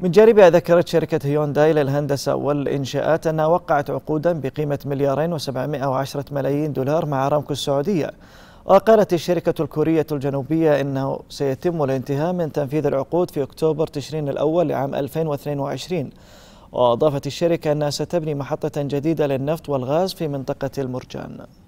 من جانبها ذكرت شركة هيونداي للهندسة والإنشاءات أنها وقعت عقودا بقيمة مليارين و710 ملايين دولار مع أرامكو السعودية وقالت الشركة الكورية الجنوبية أنه سيتم الانتهاء من تنفيذ العقود في أكتوبر تشرين الأول لعام 2022 وأضافت الشركة أنها ستبني محطة جديدة للنفط والغاز في منطقة المرجان